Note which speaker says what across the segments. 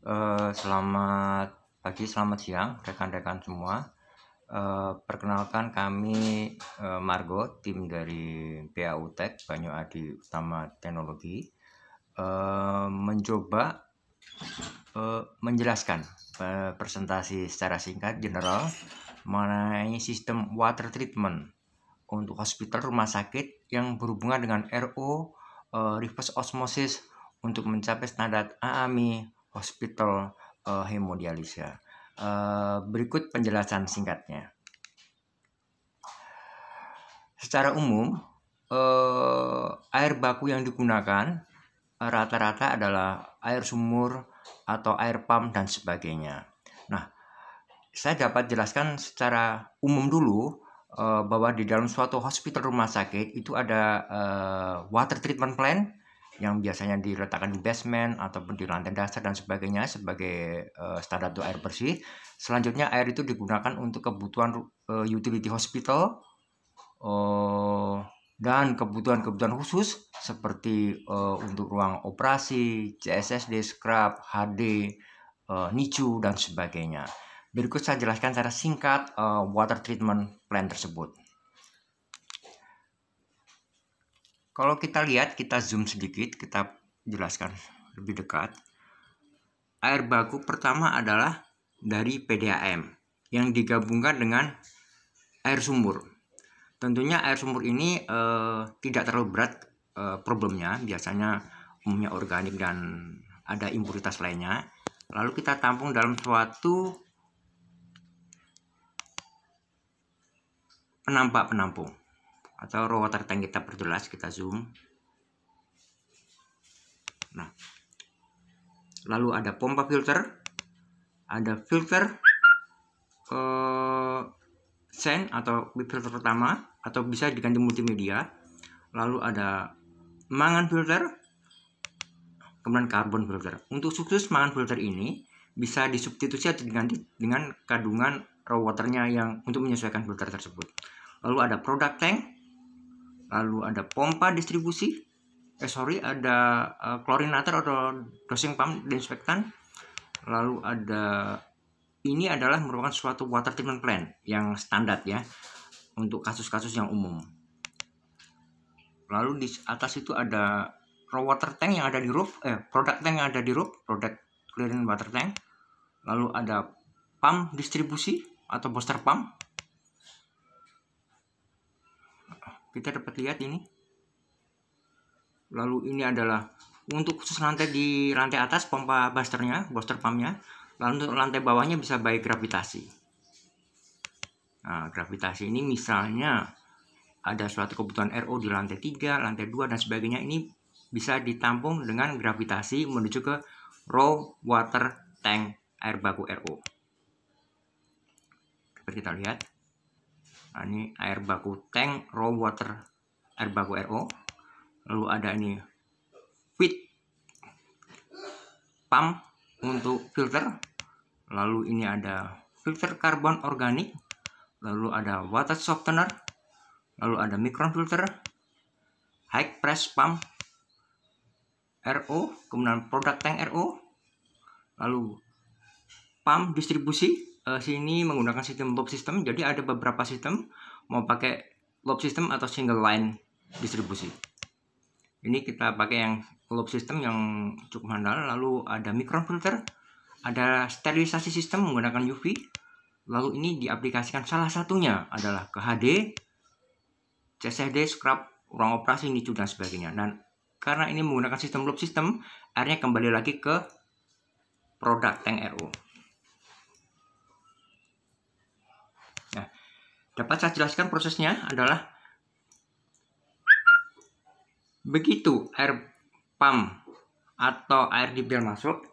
Speaker 1: Eh, selamat pagi, selamat siang rekan-rekan semua. Uh, perkenalkan kami uh, Margo, tim dari PAU Tech Banyu Adi Utama Teknologi uh, mencoba uh, menjelaskan uh, presentasi secara singkat general mengenai sistem water treatment untuk hospital rumah sakit yang berhubungan dengan RO uh, reverse osmosis untuk mencapai standar AAMI hospital uh, hemodialisa. Uh, berikut penjelasan singkatnya. Secara umum, uh, air baku yang digunakan rata-rata uh, adalah air sumur atau air pam dan sebagainya. Nah, saya dapat jelaskan secara umum dulu uh, bahwa di dalam suatu hospital rumah sakit itu ada uh, water treatment plant, yang biasanya diletakkan di basement ataupun di lantai dasar dan sebagainya sebagai uh, standar untuk air bersih. Selanjutnya air itu digunakan untuk kebutuhan uh, utility hospital uh, dan kebutuhan-kebutuhan khusus seperti uh, untuk ruang operasi, CSSD, scrub, HD, uh, NICU dan sebagainya. Berikut saya jelaskan secara singkat uh, water treatment plan tersebut. Kalau kita lihat, kita zoom sedikit, kita jelaskan lebih dekat. Air baku pertama adalah dari PDAM yang digabungkan dengan air sumur. Tentunya air sumur ini eh, tidak terlalu berat eh, problemnya, biasanya umumnya organik dan ada impuritas lainnya. Lalu kita tampung dalam suatu penampak penampung atau row water tank kita perjelas kita zoom nah lalu ada pompa filter ada filter eh, sen atau filter pertama atau bisa diganti multimedia lalu ada mangan filter kemudian karbon filter. Untuk sukses mangan filter ini bisa disubstitusi atau diganti dengan kandungan raw waternya yang untuk menyesuaikan filter tersebut. Lalu ada product tank lalu ada pompa distribusi eh sorry ada uh, klorinator atau dosing pump disinfektan lalu ada ini adalah merupakan suatu water treatment plant yang standar ya untuk kasus-kasus yang umum lalu di atas itu ada raw water tank yang ada di roof eh produk tank yang ada di roof produk clearing water tank lalu ada pump distribusi atau booster pump kita dapat lihat ini lalu ini adalah untuk khusus lantai di lantai atas pompa busternya booster pumpnya lalu untuk lantai bawahnya bisa baik gravitasi nah gravitasi ini misalnya ada suatu kebutuhan RO di lantai 3, lantai 2, dan sebagainya ini bisa ditampung dengan gravitasi menuju ke raw water tank air baku RO. kita lihat nah, ini air baku tank raw water air baku RO lalu ada ini fit pump untuk filter lalu ini ada filter karbon organik lalu ada water softener lalu ada micron filter high press pump RO kemudian produk tank RO lalu pump distribusi uh, sini menggunakan sistem loop system jadi ada beberapa sistem mau pakai loop system atau single line distribusi ini kita pakai yang loop system yang cukup handal lalu ada filter ada sterilisasi sistem menggunakan UV lalu ini diaplikasikan salah satunya adalah ke HD CCD scrub ruang operasi nicu dan sebagainya dan karena ini menggunakan sistem loop system airnya kembali lagi ke produk tank RO Dapat saya jelaskan prosesnya adalah begitu air pump atau air di dibel masuk,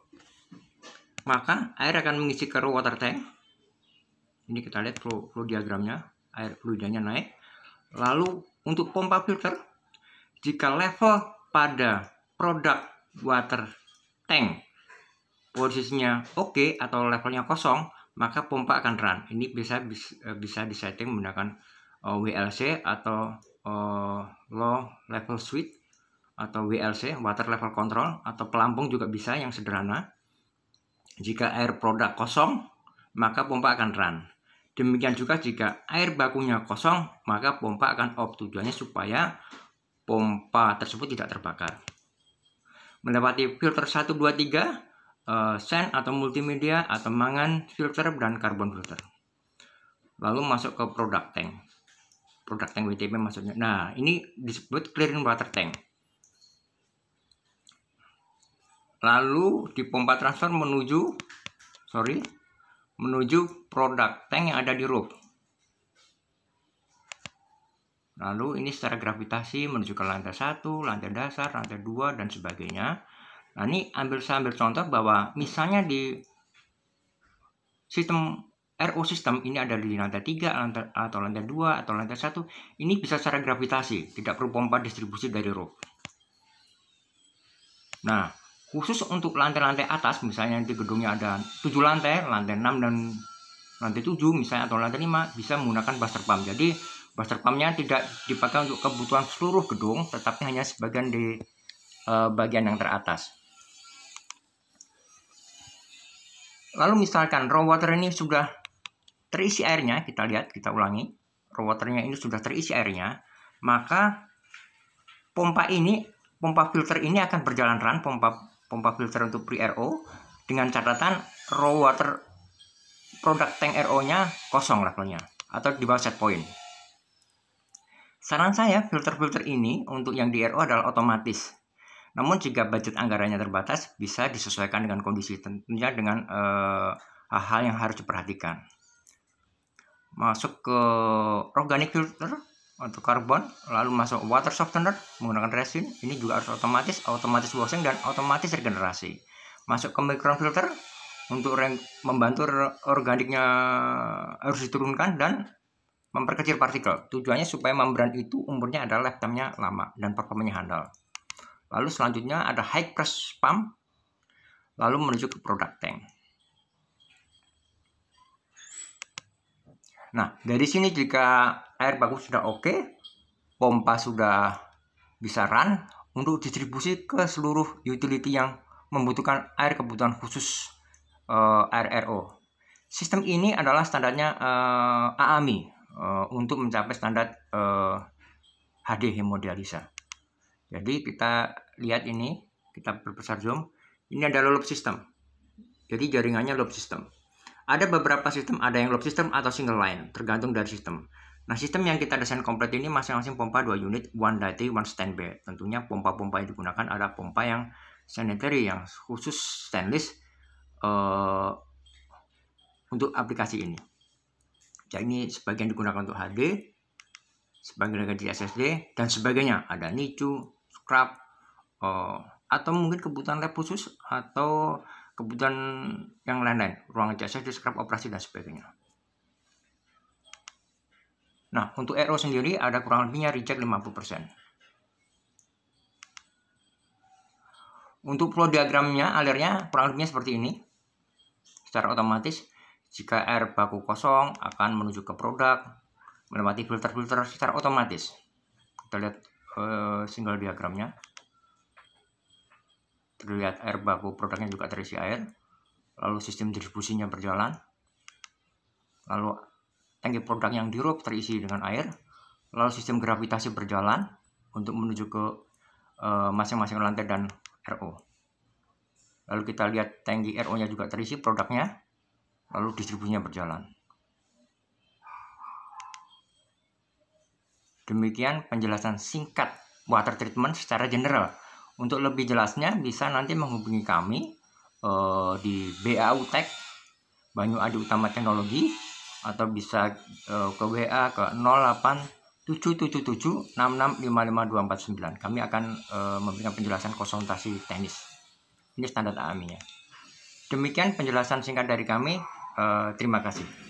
Speaker 1: maka air akan mengisi ke water tank. Ini kita lihat flow, flow diagramnya, air fluidanya naik. Lalu untuk pompa filter, jika level pada produk water tank posisinya oke okay atau levelnya kosong, maka pompa akan run. Ini bisa eh, bisa disetting menggunakan uh, eh, WLC atau uh, low level switch atau WLC water level control atau pelampung juga bisa yang sederhana. Jika air produk kosong, maka pompa akan run. Demikian juga jika air bakunya kosong, maka pompa akan off tujuannya supaya pompa tersebut tidak terbakar. Mendapati filter 1, 2, 3, uh, sen atau multimedia atau mangan filter dan karbon filter lalu masuk ke produk tank produk tank WTP maksudnya nah ini disebut clearing water tank lalu di pompa transfer menuju sorry menuju produk tank yang ada di roof lalu ini secara gravitasi menuju ke lantai satu lantai dasar, lantai dua dan sebagainya Nah, ini ambil saya ambil contoh bahwa misalnya di sistem RO sistem ini ada di lantai 3 lantai, atau lantai 2 atau lantai 1 ini bisa secara gravitasi tidak perlu pompa distribusi dari roof nah khusus untuk lantai-lantai atas misalnya di gedungnya ada 7 lantai lantai 6 dan lantai 7 misalnya atau lantai 5 bisa menggunakan buster pump jadi buster pumpnya tidak dipakai untuk kebutuhan seluruh gedung tetapi hanya sebagian di uh, bagian yang teratas Lalu misalkan raw water ini sudah terisi airnya, kita lihat, kita ulangi. Raw waternya ini sudah terisi airnya, maka pompa ini, pompa filter ini akan berjalan run, pompa pompa filter untuk pre RO dengan catatan raw water produk tank RO-nya kosong levelnya atau di bawah set point. Saran saya filter-filter ini untuk yang di RO adalah otomatis namun jika budget anggarannya terbatas, bisa disesuaikan dengan kondisi tentunya dengan hal eh, hal-hal yang harus diperhatikan. Masuk ke organic filter untuk karbon, lalu masuk water softener menggunakan resin, ini juga harus otomatis, otomatis washing dan otomatis regenerasi. Masuk ke micron filter untuk membantu organiknya harus diturunkan dan memperkecil partikel. Tujuannya supaya membran itu umurnya adalah lifetime-nya lama dan performanya handal. Lalu selanjutnya ada high press pump, lalu menuju ke product tank. Nah, dari sini jika air bagus sudah oke, okay, pompa sudah bisa run untuk distribusi ke seluruh utility yang membutuhkan air kebutuhan khusus uh, eh, RRO. Sistem ini adalah standarnya uh, eh, AAMI uh, eh, untuk mencapai standar uh, HD hemodialisa. Jadi kita lihat ini, kita perbesar zoom. Ini ada loop system. Jadi jaringannya loop system. Ada beberapa sistem, ada yang loop system atau single line, tergantung dari sistem. Nah, sistem yang kita desain komplit ini masing-masing pompa 2 unit, one dirty, one standby. Tentunya pompa-pompa yang digunakan ada pompa yang sanitary, yang khusus stainless uh, untuk aplikasi ini. Jadi ini sebagian digunakan untuk HD, sebagian lagi di SSD, dan sebagainya. Ada NICU, scrub uh, atau mungkin kebutuhan lab khusus atau kebutuhan yang lain-lain ruang jasa di scrub operasi dan sebagainya nah untuk RO sendiri ada kurang lebihnya reject 50% untuk flow diagramnya alirnya kurang lebihnya seperti ini secara otomatis jika air baku kosong akan menuju ke produk melewati filter-filter secara otomatis kita lihat Eh, single diagramnya terlihat air baku produknya juga terisi air lalu sistem distribusinya berjalan lalu tangki produk yang dirup terisi dengan air lalu sistem gravitasi berjalan untuk menuju ke eh, masing-masing uh, lantai dan RO lalu kita lihat tangki RO nya juga terisi produknya lalu distribusinya berjalan Demikian penjelasan singkat water treatment secara general. Untuk lebih jelasnya bisa nanti menghubungi kami uh, di BAU Tech Banyu Adi Utama Teknologi atau bisa uh, ke WA ke 087776655249. Kami akan eh, memberikan penjelasan konsultasi teknis. Ini standar AMI-nya. Demikian penjelasan singkat dari kami. terima kasih.